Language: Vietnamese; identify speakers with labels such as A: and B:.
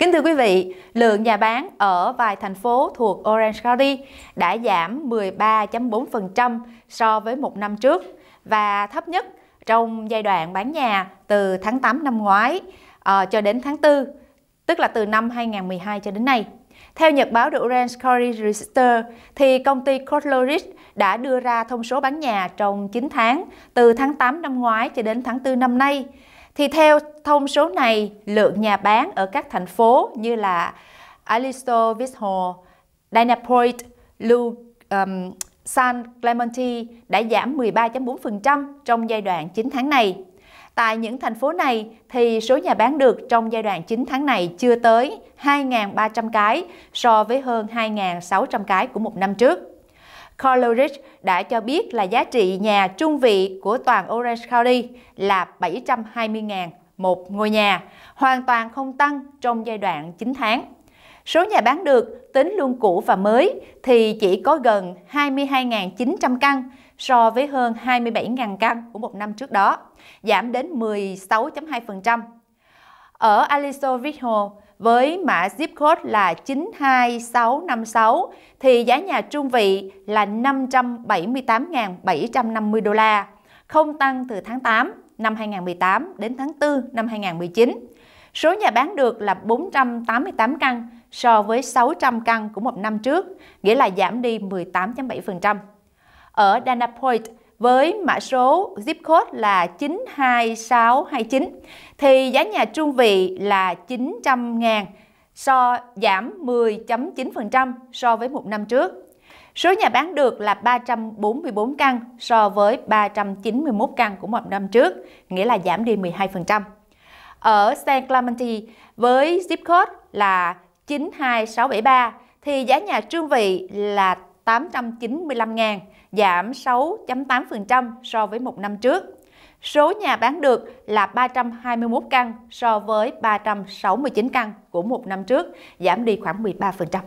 A: Kính thưa quý vị, lượng nhà bán ở vài thành phố thuộc Orange County đã giảm 13.4% so với một năm trước và thấp nhất trong giai đoạn bán nhà từ tháng 8 năm ngoái uh, cho đến tháng 4, tức là từ năm 2012 cho đến nay. Theo nhật báo The Orange County Register, thì công ty Cotleridge đã đưa ra thông số bán nhà trong 9 tháng, từ tháng 8 năm ngoái cho đến tháng 4 năm nay. Thì theo thông số này, lượng nhà bán ở các thành phố như là Aliso Vishal, Dynapoint, Lu, um, San Clemente đã giảm 13.4% trong giai đoạn 9 tháng này. Tại những thành phố này thì số nhà bán được trong giai đoạn 9 tháng này chưa tới 2.300 cái so với hơn 2.600 cái của một năm trước. Coleridge đã cho biết là giá trị nhà trung vị của toàn Orange County là 720.000 một ngôi nhà, hoàn toàn không tăng trong giai đoạn 9 tháng. Số nhà bán được tính luôn cũ và mới thì chỉ có gần 22.900 căn so với hơn 27.000 căn của một năm trước đó, giảm đến 16 ở Aliso Viejo với mã zip code là 92656 thì giá nhà trung vị là 578.750 đô la, không tăng từ tháng 8 năm 2018 đến tháng 4 năm 2019. Số nhà bán được là 488 căn so với 600 căn của một năm trước, nghĩa là giảm đi 18.7%. Ở Dana Point, với mã số zip code là 92629 thì giá nhà trung vị là 900 ngàn so giảm 10.9% so với một năm trước. Số nhà bán được là 344 căn so với 391 căn của một năm trước, nghĩa là giảm đi 12%. Ở San Clemente với zip code là 92673 thì giá nhà trương vị là 895 ngàn, giảm 6.8% so với một năm trước. Số nhà bán được là 321 căn so với 369 căn của một năm trước, giảm đi khoảng 13%.